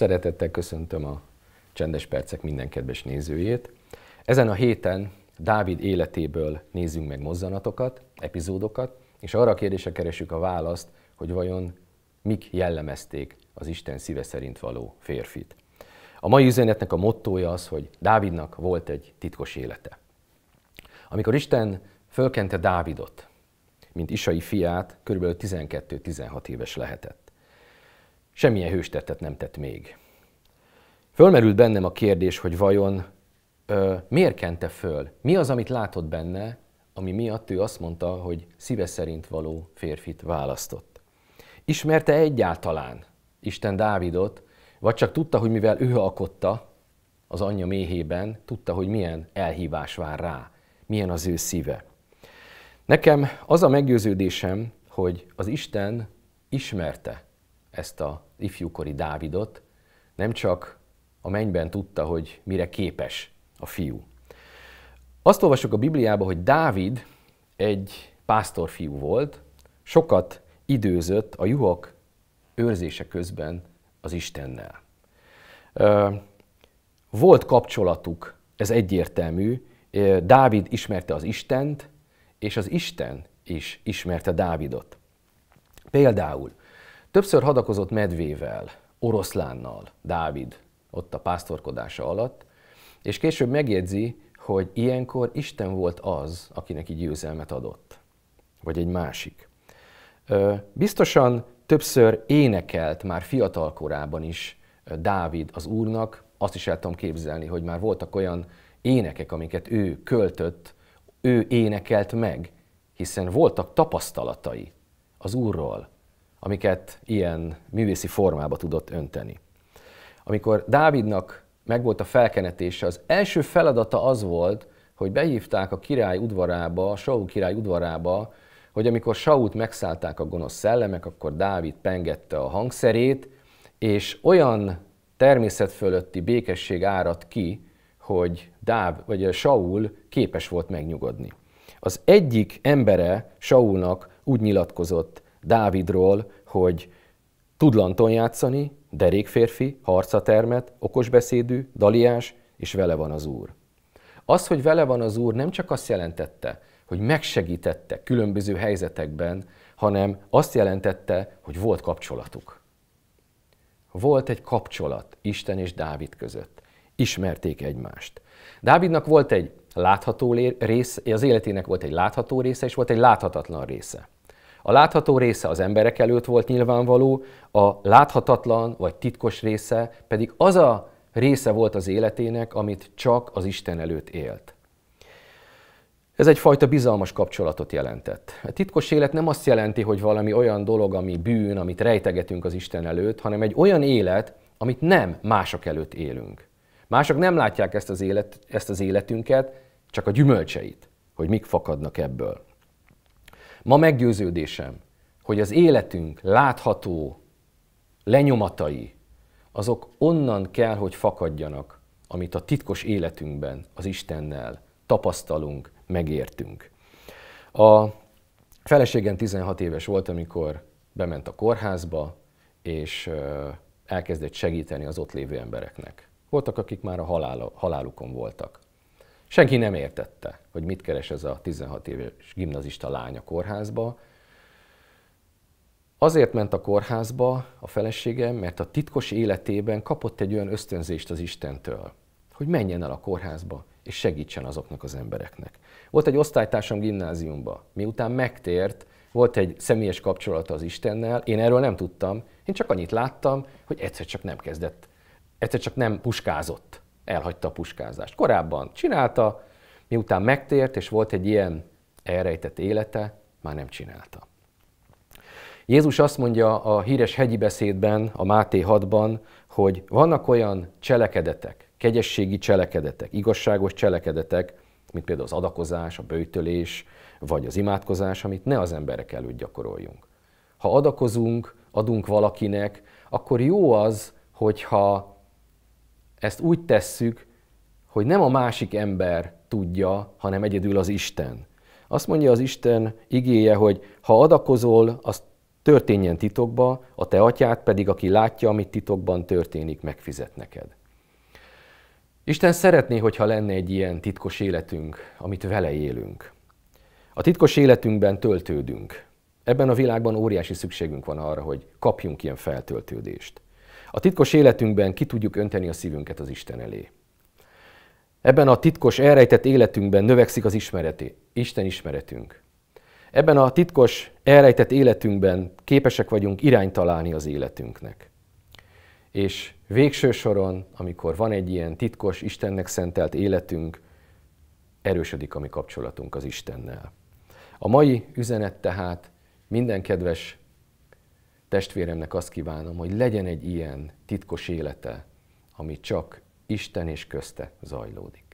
Szeretettel köszöntöm a Csendes Percek minden kedves nézőjét. Ezen a héten Dávid életéből nézzünk meg mozzanatokat, epizódokat, és arra a kérdésre keresünk a választ, hogy vajon mik jellemezték az Isten szíve szerint való férfit. A mai üzenetnek a mottója az, hogy Dávidnak volt egy titkos élete. Amikor Isten fölkente Dávidot, mint Isai fiát, kb. 12-16 éves lehetett semmilyen hőstettet nem tett még. Fölmerült bennem a kérdés, hogy vajon ö, miért kente föl? Mi az, amit látott benne, ami miatt ő azt mondta, hogy szíve szerint való férfit választott? Ismerte egyáltalán Isten Dávidot, vagy csak tudta, hogy mivel ő alkotta az anyja méhében, tudta, hogy milyen elhívás vár rá, milyen az ő szíve. Nekem az a meggyőződésem, hogy az Isten ismerte ezt a ifjúkori Dávidot, nem csak a mennyben tudta, hogy mire képes a fiú. Azt olvasok a Bibliában, hogy Dávid egy pásztorfiú volt, sokat időzött a juhok őrzése közben az Istennel. Volt kapcsolatuk, ez egyértelmű. Dávid ismerte az Istent, és az Isten is ismerte Dávidot. Például Többször hadakozott medvével, oroszlánnal, Dávid, ott a pásztorkodása alatt, és később megjegyzi, hogy ilyenkor Isten volt az, aki neki győzelmet adott, vagy egy másik. Biztosan többször énekelt már fiatal korában is Dávid az Úrnak, azt is el tudom képzelni, hogy már voltak olyan énekek, amiket ő költött, ő énekelt meg, hiszen voltak tapasztalatai az Úrról, amiket ilyen művészi formába tudott önteni. Amikor Dávidnak megvolt a felkenetése, az első feladata az volt, hogy behívták a király udvarába, a Saul király udvarába, hogy amikor Sault megszállták a gonosz szellemek, akkor Dávid pengette a hangszerét, és olyan természet fölötti békesség árad ki, hogy Dáv, vagy Saul képes volt megnyugodni. Az egyik embere Saulnak úgy nyilatkozott Dávidról, hogy tud lanton játszani, derék férfi, harcatermet, okosbeszédű, daliás, és vele van az Úr. Az, hogy vele van az Úr, nem csak azt jelentette, hogy megsegítette különböző helyzetekben, hanem azt jelentette, hogy volt kapcsolatuk. Volt egy kapcsolat Isten és Dávid között. Ismerték egymást. Dávidnak volt egy látható rész, az életének volt egy látható része, és volt egy láthatatlan része. A látható része az emberek előtt volt nyilvánvaló, a láthatatlan vagy titkos része pedig az a része volt az életének, amit csak az Isten előtt élt. Ez egyfajta bizalmas kapcsolatot jelentett. A titkos élet nem azt jelenti, hogy valami olyan dolog, ami bűn, amit rejtegetünk az Isten előtt, hanem egy olyan élet, amit nem mások előtt élünk. Mások nem látják ezt az, élet, ezt az életünket, csak a gyümölcseit, hogy mik fakadnak ebből. Ma meggyőződésem, hogy az életünk látható lenyomatai, azok onnan kell, hogy fakadjanak, amit a titkos életünkben az Istennel tapasztalunk, megértünk. A feleségem 16 éves volt, amikor bement a kórházba, és elkezdett segíteni az ott lévő embereknek. Voltak, akik már a halál, halálukon voltak. Senki nem értette, hogy mit keres ez a 16 éves gimnazista lány a kórházba. Azért ment a kórházba a feleségem, mert a titkos életében kapott egy olyan ösztönzést az Istentől, hogy menjen el a kórházba, és segítsen azoknak az embereknek. Volt egy osztálytársam gimnáziumba, miután megtért, volt egy személyes kapcsolata az Istennel, én erről nem tudtam, én csak annyit láttam, hogy egyszer csak nem kezdett, egyszer csak nem puskázott elhagyta a puskázást. Korábban csinálta, miután megtért, és volt egy ilyen elrejtett élete, már nem csinálta. Jézus azt mondja a híres hegyi beszédben, a Máté 6-ban, hogy vannak olyan cselekedetek, kegyességi cselekedetek, igazságos cselekedetek, mint például az adakozás, a bőtölés, vagy az imádkozás, amit ne az emberek előtt gyakoroljunk. Ha adakozunk, adunk valakinek, akkor jó az, hogyha ezt úgy tesszük, hogy nem a másik ember tudja, hanem egyedül az Isten. Azt mondja az Isten igéje, hogy ha adakozol, az történjen titokba, a te atyád pedig, aki látja, amit titokban történik, megfizet neked. Isten szeretné, hogyha lenne egy ilyen titkos életünk, amit vele élünk. A titkos életünkben töltődünk. Ebben a világban óriási szükségünk van arra, hogy kapjunk ilyen feltöltődést. A titkos életünkben ki tudjuk önteni a szívünket az Isten elé. Ebben a titkos, elrejtett életünkben növekszik az ismereti, Isten ismeretünk. Ebben a titkos, elrejtett életünkben képesek vagyunk irányt találni az életünknek. És végső soron, amikor van egy ilyen titkos, Istennek szentelt életünk, erősödik a mi kapcsolatunk az Istennel. A mai üzenet tehát minden kedves testvéremnek azt kívánom, hogy legyen egy ilyen titkos élete, ami csak Isten és közte zajlódik.